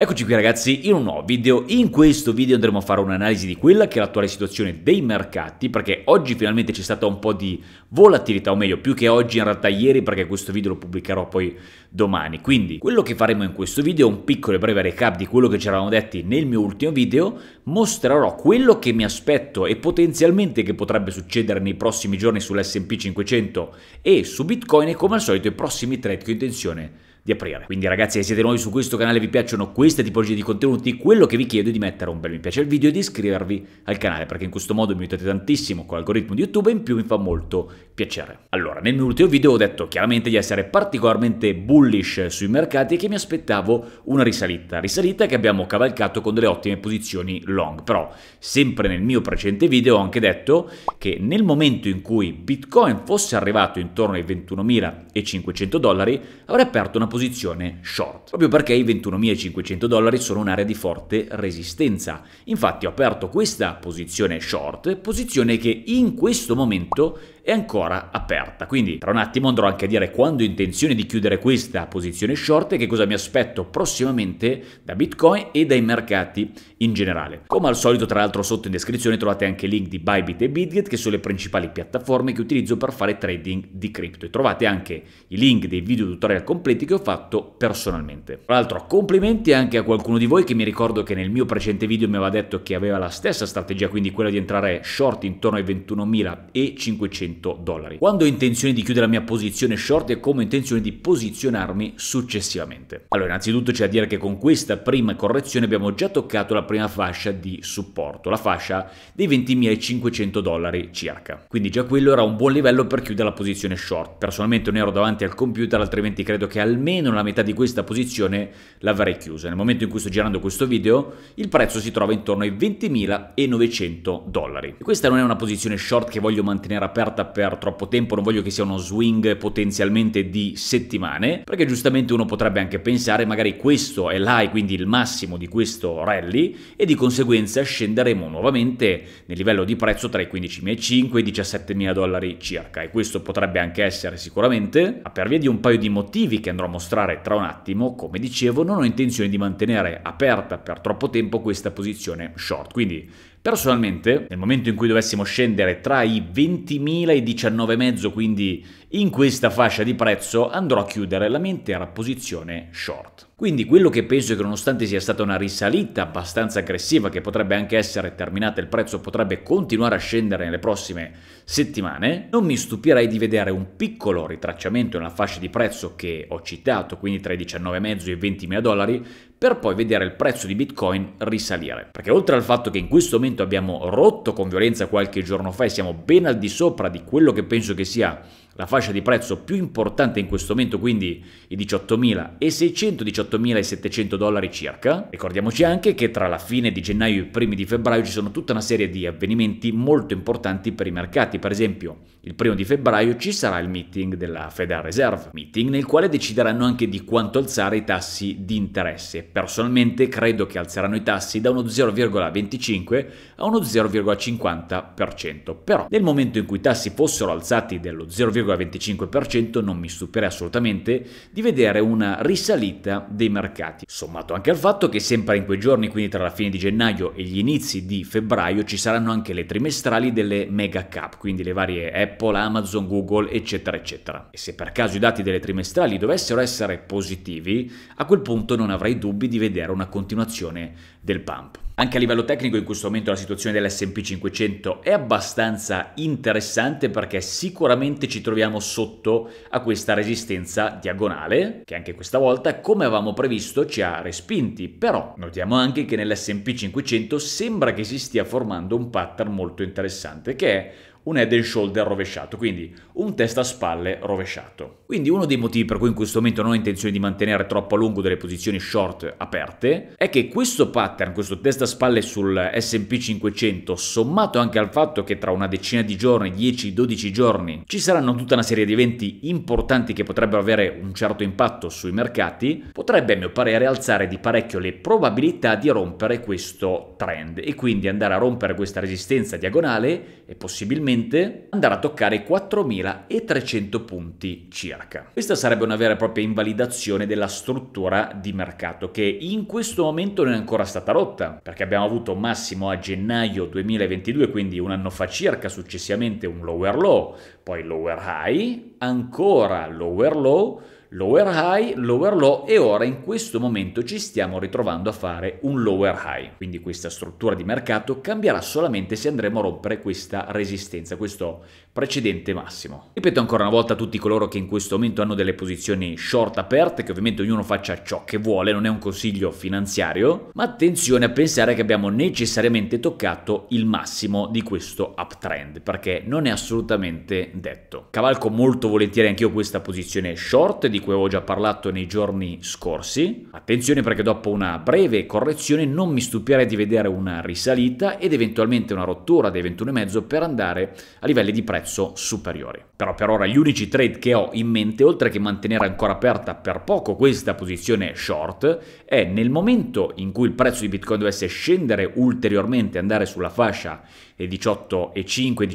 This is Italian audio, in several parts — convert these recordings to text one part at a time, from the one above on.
Eccoci qui ragazzi in un nuovo video, in questo video andremo a fare un'analisi di quella che è l'attuale situazione dei mercati perché oggi finalmente c'è stata un po' di volatilità o meglio più che oggi in realtà ieri perché questo video lo pubblicherò poi domani quindi quello che faremo in questo video è un piccolo e breve recap di quello che ci eravamo detti nel mio ultimo video mostrerò quello che mi aspetto e potenzialmente che potrebbe succedere nei prossimi giorni sull'S&P 500 e su Bitcoin e come al solito i prossimi trade che ho intenzione di di aprire. Quindi ragazzi se siete nuovi su questo canale e vi piacciono queste tipologie di contenuti, quello che vi chiedo è di mettere un bel mi piace al video e di iscrivervi al canale perché in questo modo mi aiutate tantissimo con l'algoritmo di YouTube e in più mi fa molto piacere. Allora nel mio ultimo video ho detto chiaramente di essere particolarmente bullish sui mercati e che mi aspettavo una risalita, risalita che abbiamo cavalcato con delle ottime posizioni long, però sempre nel mio precedente video ho anche detto che nel momento in cui Bitcoin fosse arrivato intorno ai 21.500 dollari avrei aperto una posizione posizione short, proprio perché i 21.500 dollari sono un'area di forte resistenza. Infatti ho aperto questa posizione short, posizione che in questo momento è ancora aperta. Quindi tra un attimo andrò anche a dire quando ho intenzione di chiudere questa posizione short e che cosa mi aspetto prossimamente da Bitcoin e dai mercati in generale. Come al solito, tra l'altro, sotto in descrizione trovate anche il link di Bybit e Bitget, che sono le principali piattaforme che utilizzo per fare trading di cripto. E trovate anche i link dei video tutorial completi che ho fatto personalmente. Tra l'altro, complimenti anche a qualcuno di voi che mi ricordo che nel mio precedente video mi aveva detto che aveva la stessa strategia, quindi quella di entrare short intorno ai 21.500 100 dollari. Quando ho intenzione di chiudere la mia posizione short e come ho intenzione di posizionarmi successivamente. Allora, innanzitutto c'è da dire che con questa prima correzione abbiamo già toccato la prima fascia di supporto, la fascia dei 20.500 dollari circa. Quindi già quello era un buon livello per chiudere la posizione short. Personalmente non ero davanti al computer, altrimenti credo che almeno la metà di questa posizione l'avrei chiusa. Nel momento in cui sto girando questo video, il prezzo si trova intorno ai 20.900 dollari. E questa non è una posizione short che voglio mantenere aperta fatta per troppo tempo, non voglio che sia uno swing potenzialmente di settimane, perché giustamente uno potrebbe anche pensare magari questo è l'high, quindi il massimo di questo rally e di conseguenza scenderemo nuovamente nel livello di prezzo tra i 15.500 e i 17.000 dollari circa e questo potrebbe anche essere sicuramente, ma per via di un paio di motivi che andrò a mostrare tra un attimo, come dicevo non ho intenzione di mantenere aperta per troppo tempo questa posizione short, quindi Personalmente, nel momento in cui dovessimo scendere tra i 20.000 e i 19,5, quindi in questa fascia di prezzo, andrò a chiudere la mia intera posizione short. Quindi quello che penso è che nonostante sia stata una risalita abbastanza aggressiva, che potrebbe anche essere terminata, il prezzo potrebbe continuare a scendere nelle prossime settimane, non mi stupirei di vedere un piccolo ritracciamento nella fascia di prezzo che ho citato, quindi tra i 19,5 e i 20.000 dollari, per poi vedere il prezzo di Bitcoin risalire. Perché oltre al fatto che in questo momento abbiamo rotto con violenza qualche giorno fa e siamo ben al di sopra di quello che penso che sia la fascia di prezzo più importante in questo momento, quindi i 18.600, 18.700 dollari circa. Ricordiamoci anche che tra la fine di gennaio e i primi di febbraio ci sono tutta una serie di avvenimenti molto importanti per i mercati, per esempio il primo di febbraio ci sarà il meeting della Federal Reserve, meeting nel quale decideranno anche di quanto alzare i tassi di interesse. Personalmente credo che alzeranno i tassi da uno 0,25 a uno 0,50%, però nel momento in cui i tassi fossero alzati dello 0,25 0,25% non mi stupirei assolutamente di vedere una risalita dei mercati. Sommato anche al fatto che sempre in quei giorni, quindi tra la fine di gennaio e gli inizi di febbraio, ci saranno anche le trimestrali delle mega cap, quindi le varie Apple, Amazon, Google, eccetera, eccetera. E se per caso i dati delle trimestrali dovessero essere positivi, a quel punto non avrei dubbi di vedere una continuazione del pump. Anche a livello tecnico in questo momento la situazione dell'S&P 500 è abbastanza interessante perché sicuramente ci troviamo sotto a questa resistenza diagonale che anche questa volta come avevamo previsto ci ha respinti, però notiamo anche che nell'S&P 500 sembra che si stia formando un pattern molto interessante che è un head and shoulder rovesciato, quindi un testa a spalle rovesciato. Quindi uno dei motivi per cui in questo momento non ho intenzione di mantenere troppo a lungo delle posizioni short aperte è che questo pattern, questo testa a spalle sul S&P 500, sommato anche al fatto che tra una decina di giorni, 10-12 giorni, ci saranno tutta una serie di eventi importanti che potrebbero avere un certo impatto sui mercati, potrebbe a mio parere alzare di parecchio le probabilità di rompere questo trend e quindi andare a rompere questa resistenza diagonale e possibilmente finalmente andare a toccare 4.300 punti circa. Questa sarebbe una vera e propria invalidazione della struttura di mercato che in questo momento non è ancora stata rotta, perché abbiamo avuto massimo a gennaio 2022, quindi un anno fa circa, successivamente un lower low, poi lower high, ancora lower low, lower high, lower low e ora in questo momento ci stiamo ritrovando a fare un lower high. Quindi questa struttura di mercato cambierà solamente se andremo a rompere questa resistenza, questo, precedente massimo. Ripeto ancora una volta a tutti coloro che in questo momento hanno delle posizioni short aperte, che ovviamente ognuno faccia ciò che vuole, non è un consiglio finanziario, ma attenzione a pensare che abbiamo necessariamente toccato il massimo di questo uptrend, perché non è assolutamente detto. Cavalco molto volentieri anch'io questa posizione short, di cui avevo già parlato nei giorni scorsi. Attenzione perché dopo una breve correzione non mi stupirei di vedere una risalita ed eventualmente una rottura dei 21,5 per andare a livelli di prezzo prezzo superiori. Però per ora gli unici trade che ho in mente, oltre che mantenere ancora aperta per poco questa posizione short, è nel momento in cui il prezzo di Bitcoin dovesse scendere ulteriormente, andare sulla fascia 18 18 e 5,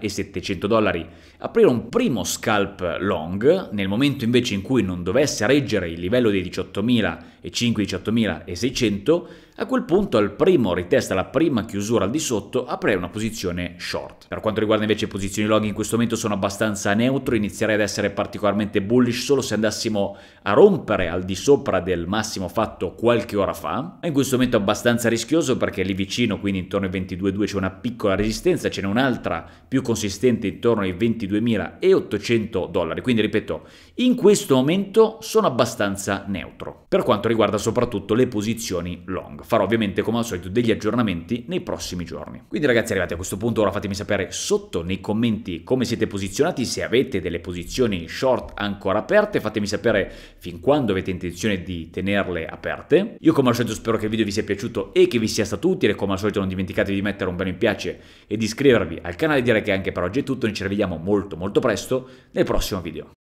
e 700 dollari, aprire un primo scalp long, nel momento invece in cui non dovesse reggere il livello dei 18 18 e 5, e 600, a quel punto al primo ritest, alla prima chiusura al di sotto, aprire una posizione short. Per quanto riguarda invece posizioni long, in questo momento sono abbastanza neutro, inizierei ad essere particolarmente bullish solo se andassimo a rompere al di sopra del massimo fatto qualche ora fa. in questo momento abbastanza rischioso perché lì vicino, quindi intorno ai 22.2 c'è una piccola piccola resistenza, ce n'è un'altra più consistente intorno ai 22.800 dollari. Quindi ripeto, in questo momento sono abbastanza neutro per quanto riguarda soprattutto le posizioni long. Farò ovviamente come al solito degli aggiornamenti nei prossimi giorni. Quindi ragazzi arrivati a questo punto ora fatemi sapere sotto nei commenti come siete posizionati, se avete delle posizioni short ancora aperte, fatemi sapere fin quando avete intenzione di tenerle aperte. Io come al solito spero che il video vi sia piaciuto e che vi sia stato utile, come al solito non dimenticatevi di mettere un bel mi piace e di iscrivervi al canale, direi che anche per oggi è tutto, noi ci rivediamo molto molto presto nel prossimo video.